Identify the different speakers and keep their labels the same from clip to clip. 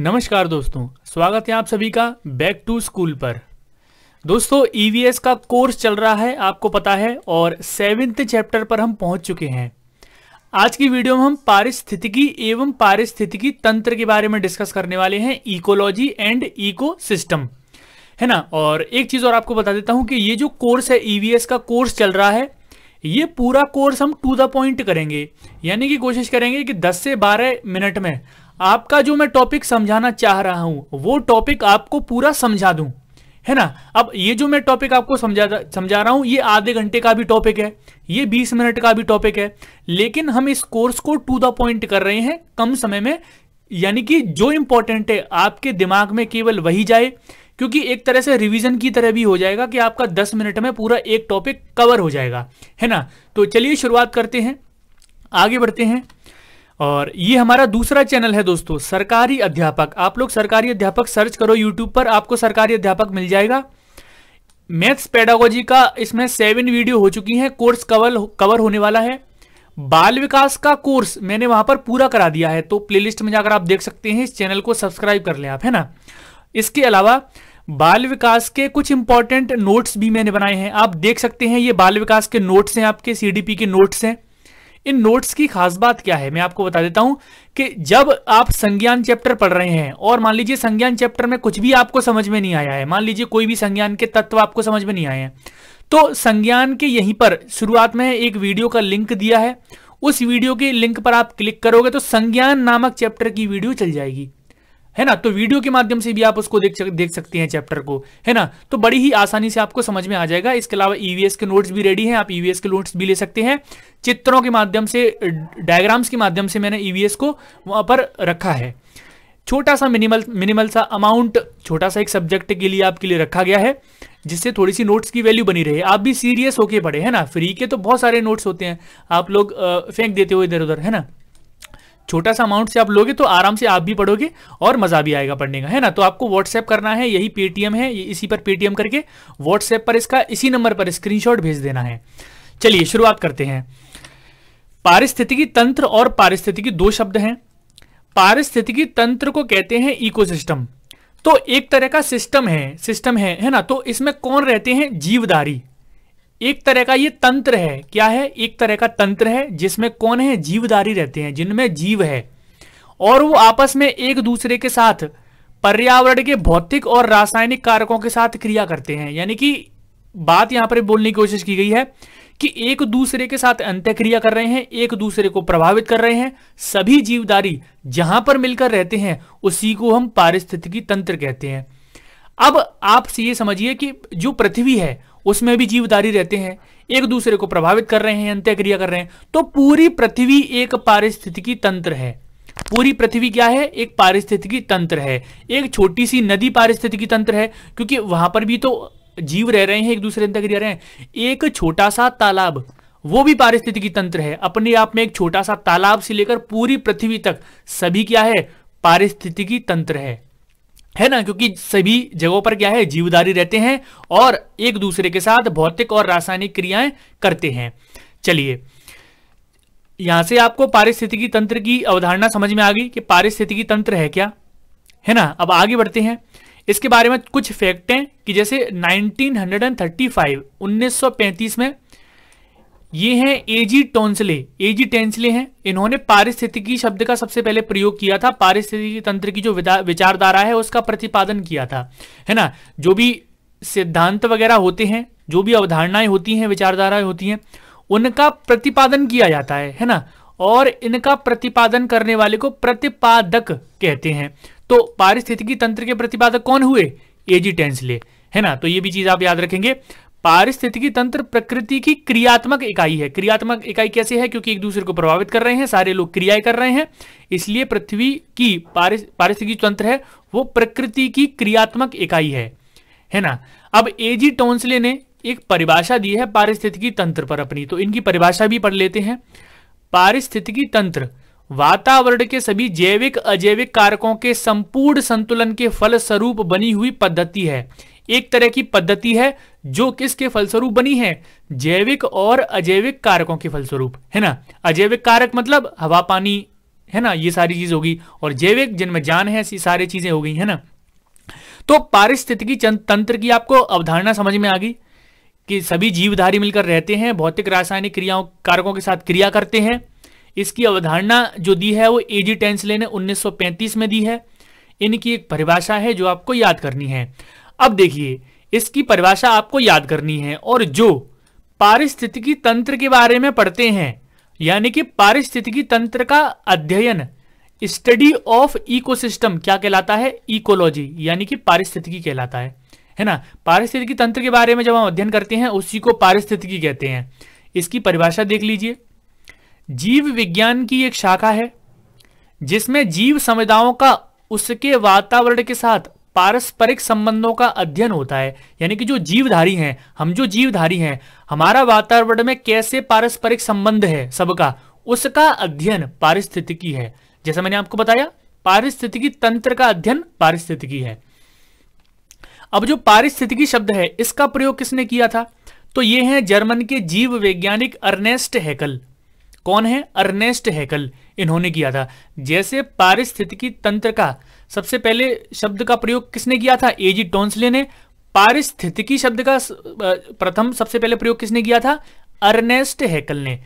Speaker 1: नमस्कार दोस्तों स्वागत है आप सभी का बैक टू स्कूल पर दोस्तों ईवीएस e का कोर्स चल रहा है आपको पता है और सेवेंथ चैप्टर पर हम पहुंच चुके हैं आज की वीडियो में हम पारिस्थितिकी एवं पारिस्थितिकी तंत्र के बारे में डिस्कस करने वाले हैं इकोलॉजी एंड इको सिस्टम है ना और एक चीज़ और आपको बता देता हूं कि ये जो कोर्स है ईवीएस e का कोर्स चल रहा है ये पूरा कोर्स हम टू द पॉइंट करेंगे यानी कि कोशिश करेंगे कि 10 से 12 मिनट में आपका जो मैं टॉपिक समझाना चाह रहा हूं वो टॉपिक आपको पूरा समझा दूं है ना अब ये जो मैं टॉपिक आपको समझा समझा रहा हूं ये आधे घंटे का भी टॉपिक है ये बीस मिनट का भी टॉपिक है लेकिन हम इस कोर्स को टू द पॉइंट कर रहे हैं कम समय में यानी कि जो इंपॉर्टेंट है आपके दिमाग में केवल वही जाए क्योंकि एक तरह से रिवीजन की तरह भी हो जाएगा कि आपका 10 मिनट में पूरा एक टॉपिक कवर हो जाएगा है ना तो चलिए शुरुआत करते हैं आगे बढ़ते हैं और ये हमारा दूसरा चैनल है दोस्तों सरकारी अध्यापक आप लोग सरकारी अध्यापक सर्च करो यूट्यूब पर आपको सरकारी अध्यापक मिल जाएगा मैथ्स पेडागोजी का इसमें सेवन वीडियो हो चुकी हैं कोर्स कवर कवर होने वाला है बाल विकास का कोर्स मैंने वहां पर पूरा करा दिया है तो प्लेलिस्ट में जाकर आप देख सकते हैं इस चैनल को सब्सक्राइब कर ले आप है ना इसके अलावा बाल विकास के कुछ इंपॉर्टेंट नोट्स भी मैंने बनाए हैं आप देख सकते हैं ये बाल विकास के नोट्स हैं आपके सी के नोट्स हैं इन नोट्स की खास बात क्या है मैं आपको बता देता हूं कि जब आप संज्ञान चैप्टर पढ़ रहे हैं और मान लीजिए संज्ञान चैप्टर में कुछ भी आपको समझ में नहीं आया है मान लीजिए कोई भी संज्ञान के तत्व आपको समझ में नहीं आए हैं तो संज्ञान के यहीं पर शुरुआत में एक वीडियो का लिंक दिया है उस वीडियो के लिंक पर आप क्लिक करोगे तो संज्ञान नामक चैप्टर की वीडियो चल जाएगी है ना तो वीडियो के माध्यम से भी आप उसको देख देख सकते हैं चैप्टर को है ना तो बड़ी ही आसानी से आपको समझ में आ जाएगा इसके अलावा ईवीएस e के नोट्स भी रेडी हैं आप ईवीएस e के नोट्स भी ले सकते हैं चित्रों के माध्यम से डायग्राम्स के माध्यम से मैंने ईवीएस e को वहां पर रखा है छोटा सा मिनिमल मिनिमल सा अमाउंट छोटा सा एक सब्जेक्ट के लिए आपके लिए रखा गया है जिससे थोड़ी सी नोट्स की वैल्यू बनी रहे आप भी सीरियस होके पढ़े है ना फ्री के तो बहुत सारे नोट्स होते हैं आप लोग फेंक देते हो इधर उधर है ना छोटा सा अमाउंट से आप लोगे तो आराम से आप भी पढ़ोगे और मजा भी आएगा पढ़ने का है ना तो आपको व्हाट्सएप करना है यही पेटीएम है इसी पर पेटीएम करके व्हाट्सएप पर इसका इसी नंबर पर स्क्रीनशॉट भेज देना है चलिए शुरुआत करते हैं पारिस्थितिकी तंत्र और पारिस्थितिकी दो शब्द हैं पारिस्थितिकी तंत्र को कहते हैं इकोसिस्टम तो एक तरह का सिस्टम है सिस्टम है है ना तो इसमें कौन रहते हैं जीवदारी एक तरह का ये तंत्र है क्या है एक तरह का तंत्र है जिसमें कौन है जीवदारी रहते हैं जिनमें जीव है और वो आपस में एक दूसरे के साथ पर्यावरण के भौतिक और रासायनिक कारकों के साथ क्रिया करते हैं यानी कि बात यहां पर बोलने की कोशिश की गई है कि एक दूसरे के साथ अंत्यक्रिया कर रहे हैं एक दूसरे को प्रभावित कर रहे हैं सभी जीवदारी जहां पर मिलकर रहते हैं उसी को हम पारिस्थितिकी तंत्र कहते हैं अब आप ये समझिए कि जो पृथ्वी है उसमें भी जीवदारी रहते हैं एक दूसरे को प्रभावित कर रहे हैं अंत्यक्रिया कर रहे हैं तो पूरी पृथ्वी एक पारिस्थितिकी तंत्र है पूरी पृथ्वी क्या है एक पारिस्थितिकी तंत्र है एक छोटी सी नदी पारिस्थितिकी तंत्र है क्योंकि वहां पर भी तो जीव रह रहे हैं एक दूसरे अंतर्क्रिया रहे हैं एक छोटा सा तालाब वो भी पारिस्थितिकी तंत्र है अपने आप में एक छोटा सा तालाब से लेकर पूरी पृथ्वी तक सभी क्या है पारिस्थितिकी तंत्र है है ना क्योंकि सभी जगहों पर क्या है जीवदारी रहते हैं और एक दूसरे के साथ भौतिक और रासायनिक क्रियाएं करते हैं चलिए यहां से आपको पारिस्थितिकी तंत्र की अवधारणा समझ में आ गई कि पारिस्थितिकी तंत्र है क्या है ना अब आगे बढ़ते हैं इसके बारे में कुछ फैक्ट हैं कि जैसे 1935 1935 में ये हैं एजी टोंसले एजी टेंसले हैं इन्होंने पारिस्थितिकी शब्द का सबसे पहले प्रयोग किया था पारिस्थितिकी तंत्र की जो विचारधारा है उसका प्रतिपादन किया था है ना जो भी सिद्धांत वगैरह होते हैं जो भी अवधारणाएं होती हैं विचारधाराएं होती हैं उनका प्रतिपादन किया जाता है है ना और इनका प्रतिपादन करने वाले को प्रतिपादक कहते हैं तो पारिस्थितिकी तंत्र के प्रतिपादक कौन हुए एजी टेंसले है ना तो ये भी चीज आप याद रखेंगे पारिस्थितिकी तंत्र प्रकृति की क्रियात्मक इकाई है क्रियात्मक इकाई कैसे है क्योंकि एक दूसरे को प्रभावित कर रहे हैं सारे लोग क्रियाएं कर रहे हैं इसलिए पृथ्वी की पारिस्थितिकी तंत्र है वो प्रकृति की क्रियात्मक इकाई है है ना अब एजी टोन्सले ने एक परिभाषा दी है पारिस्थितिकी तंत्र पर अपनी तो इनकी परिभाषा भी पढ़ लेते हैं पारिस्थितिकी तंत्र वातावरण के सभी जैविक अजैविक कारकों के संपूर्ण संतुलन के फल स्वरूप बनी हुई पद्धति है एक तरह की पद्धति है जो किसके फलस्वरूप बनी है जैविक और अजैविक कारकों के फलस्वरूप है ना अजैविक कारक मतलब हवा पानी है ना ये सारी चीज होगी और जैविक जिनमें जान है सारी चीजें हो गई है ना तो पारिस्थितिकी तंत्र की आपको अवधारणा समझ में आ गई कि सभी जीवधारी मिलकर रहते हैं भौतिक रासायनिक क्रियाओं कारकों के साथ क्रिया करते हैं इसकी अवधारणा जो दी है वो एजी टेंसले ने 1935 में दी है इनकी एक परिभाषा है जो आपको याद करनी है अब देखिए इसकी परिभाषा आपको याद करनी है और जो पारिस्थितिकी तंत्र के बारे में पढ़ते हैं यानी कि पारिस्थितिकी तंत्र का अध्ययन स्टडी ऑफ इकोसिस्टम क्या कहलाता है इकोलॉजी यानी कि पारिस्थितिकी कहलाता है है ना पारिस्थितिकी तंत्र के बारे में जब हम अध्ययन करते हैं उसी को पारिस्थितिकी कहते हैं इसकी परिभाषा देख लीजिए जीव विज्ञान की एक शाखा है जिसमें जीव समुदायों का उसके वातावरण के साथ पारस्परिक संबंधों का अध्ययन होता है यानी कि जो जीवधारी हैं हम जो जीवधारी हैं हमारा वातावरण में कैसे पारस्परिक संबंध है सबका उसका अध्ययन पारिस्थितिकी है जैसा मैंने आपको बताया पारिस्थितिकी तंत्र का अध्ययन पारिस्थितिकी है अब जो पारिस्थितिकी शब्द है इसका प्रयोग किसने किया था तो ये है जर्मन के जीव वैज्ञानिक अर्नेस्ट हैकल कौन है अर्नेस्ट हैकल इन्होंने किया था जैसे पारिस्थितिकी तंत्र का सबसे पहले शब्द का प्रयोग किसने किया था एजी टोन्सले ने पारिस्थितिकी शब्द का प्रथम सबसे पहले प्रयोग किसने किया था अर्नेस्ट हैकल ने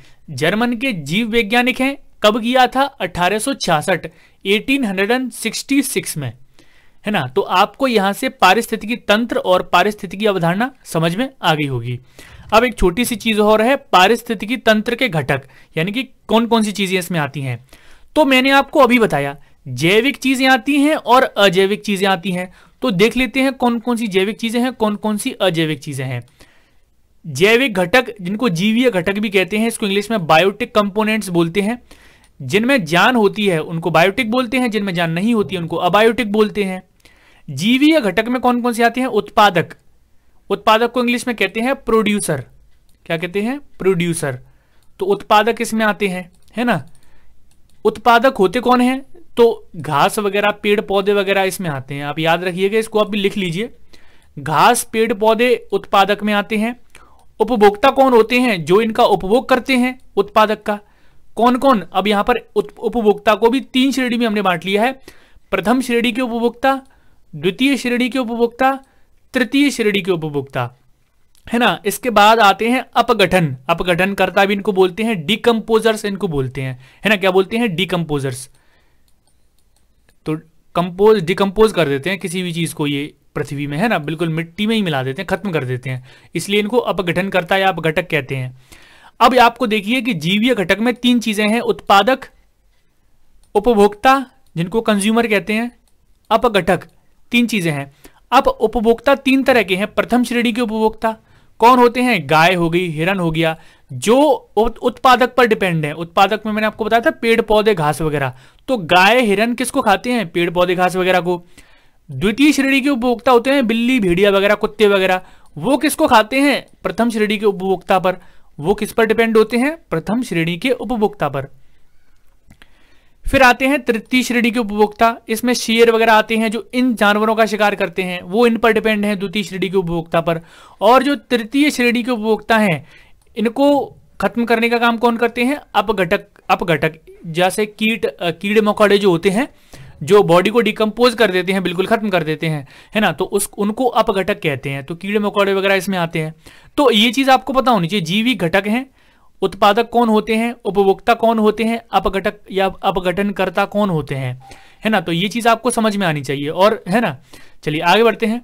Speaker 1: जर्मन के जीव वैज्ञानिक हैं कब किया था 1866 1866 में है ना तो आपको यहां से पारिस्थितिकी तंत्र और पारिस्थितिकी अवधारणा समझ में आ गई होगी अब एक छोटी सी चीज और है पारिस्थितिकी तंत्र के घटक यानी कि कौन कौन सी चीजें इसमें आती हैं तो मैंने आपको अभी बताया जैविक चीजें आती हैं और अजैविक चीजें आती हैं तो देख लेते हैं कौन कौन सी जैविक चीजें हैं कौन कौन सी अजैविक चीजें हैं जैविक घटक जिनको जीवीय घटक भी कहते हैं इसको इंग्लिश में बायोटिक कंपोनेंट्स बोलते हैं जिनमें जान होती है उनको बायोटिक बोलते हैं जिनमें जान नहीं होती है उनको अबायोटिक बोलते हैं जीवीय घटक में कौन कौन से आते हैं उत्पादक उत्पादक को इंग्लिश में कहते हैं प्रोड्यूसर क्या कहते हैं प्रोड्यूसर तो उत्पादक इसमें आते हैं है ना उत्पादक होते कौन है तो घास वगैरह पेड़ पौधे वगैरह इसमें आते हैं आप याद रखिएगा इसको आप भी लिख लीजिए घास पेड़ पौधे उत्पादक में आते हैं उपभोक्ता कौन होते हैं जो इनका उपभोग करते हैं उत्पादक का कौन कौन अब यहां पर उपभोक्ता को भी तीन श्रेणी में हमने बांट लिया है प्रथम श्रेणी के उपभोक्ता द्वितीय श्रेणी के उपभोक्ता तृतीय श्रेणी के उपभोक्ता है ना इसके बाद आते हैं अपगठन अपगठन करता भी इनको बोलते हैं डिकम्पोजर्स इनको बोलते हैं है ना क्या बोलते हैं डिकम्पोजर्स तो कंपोज डिकम्पोज कर देते हैं किसी भी चीज को ये पृथ्वी में है ना बिल्कुल मिट्टी में ही मिला देते हैं खत्म कर देते हैं इसलिए इनको अपगठन करता या अपघटक कहते हैं अब आपको देखिए कि जीवीय घटक में तीन चीजें हैं उत्पादक उपभोक्ता जिनको कंज्यूमर कहते हैं अपघटक तीन चीजें हैं अब उपभोक्ता तीन तरह के हैं प्रथम श्रेणी के उपभोक्ता कौन होते हैं गाय हो गई हिरन हो गया जो उत्पादक पर डिपेंड है उत्पादक में मैंने आपको बताया था पेड़ पौधे घास वगैरह तो गाय हिरन किसको खाते हैं पेड़ पौधे घास वगैरह को द्वितीय श्रेणी के उपभोक्ता होते हैं बिल्ली भेड़िया वगैरह कुत्ते वगैरह वो किसको खाते हैं प्रथम श्रेणी के उपभोक्ता पर वो किस पर डिपेंड होते हैं प्रथम श्रेणी के उपभोक्ता पर फिर आते हैं तृतीय श्रेणी के उपभोक्ता इसमें शेयर वगैरह आते हैं जो इन जानवरों का शिकार करते हैं वो इन पर डिपेंड है द्वितीय श्रेणी के उपभोक्ता पर और जो तृतीय श्रेणी के उपभोक्ता हैं इनको खत्म करने का काम कौन करते हैं अपघटक अपघटक जैसे कीट कीड़े मकोड़े जो होते हैं जो बॉडी को डिकम्पोज कर देते हैं बिल्कुल खत्म कर देते हैं है ना तो उस उनको अपघटक कहते हैं तो कीड़े मकोड़े वगैरह इसमें आते हैं तो ये चीज आपको पता होनी चाहिए जीवी घटक हैं उत्पादक कौन होते हैं उपभोक्ता कौन होते हैं अपघटक या अपघटनकर्ता कौन होते हैं है ना तो ये चीज आपको समझ में आनी चाहिए और है ना चलिए आगे बढ़ते हैं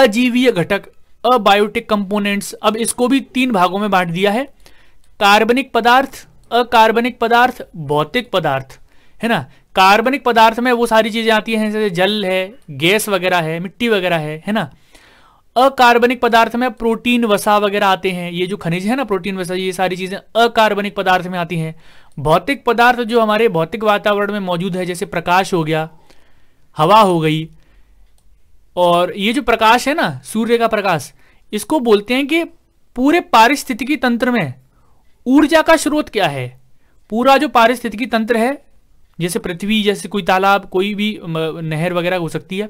Speaker 1: अजीवीय घटक अबायोटिक कंपोनेंट्स अब इसको भी तीन भागों में बांट दिया है कार्बनिक पदार्थ अकार्बनिक पदार्थ भौतिक पदार्थ है ना कार्बनिक पदार्थ में वो सारी चीजें आती हैं जैसे जल है गैस वगैरह है मिट्टी वगैरह है है ना अकार्बनिक पदार्थ में प्रोटीन वसा वगैरह आते हैं ये जो खनिज है ना प्रोटीन वसा ये सारी चीजें अकार्बनिक पदार्थ में आती हैं भौतिक पदार्थ जो हमारे भौतिक वातावरण में मौजूद है जैसे प्रकाश हो गया हवा हो गई और ये जो प्रकाश है ना सूर्य का प्रकाश इसको बोलते हैं कि पूरे पारिस्थितिकी तंत्र में ऊर्जा का स्रोत क्या है पूरा जो पारिस्थितिकी तंत्र है जैसे पृथ्वी जैसे कोई तालाब कोई भी नहर वगैरह हो सकती है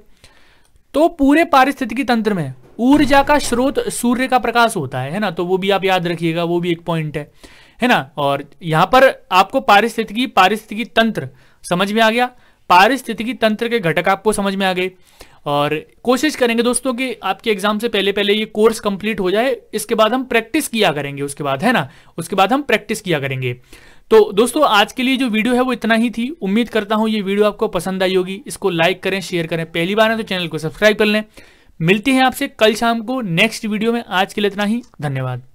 Speaker 1: तो पूरे पारिस्थितिकी तंत्र में ऊर्जा का स्रोत सूर्य का प्रकाश होता है है ना तो वो भी आप याद रखिएगा वो भी एक पॉइंट है है ना और यहां पर आपको पारिस्थितिकी पारिस्थितिकी तंत्र समझ में आ गया पारिस्थितिकी तंत्र के घटक आपको समझ में आ गए और कोशिश करेंगे दोस्तों कि आपके एग्जाम से पहले पहले ये कोर्स कंप्लीट हो जाए इसके बाद हम प्रैक्टिस किया करेंगे उसके बाद है ना उसके बाद हम प्रैक्टिस किया करेंगे तो दोस्तों आज के लिए जो वीडियो है वो इतना ही थी उम्मीद करता हूं ये वीडियो आपको पसंद आई होगी इसको लाइक करें शेयर करें पहली बार है तो चैनल को सब्सक्राइब कर लें मिलते हैं आपसे कल शाम को नेक्स्ट वीडियो में आज के लिए इतना ही धन्यवाद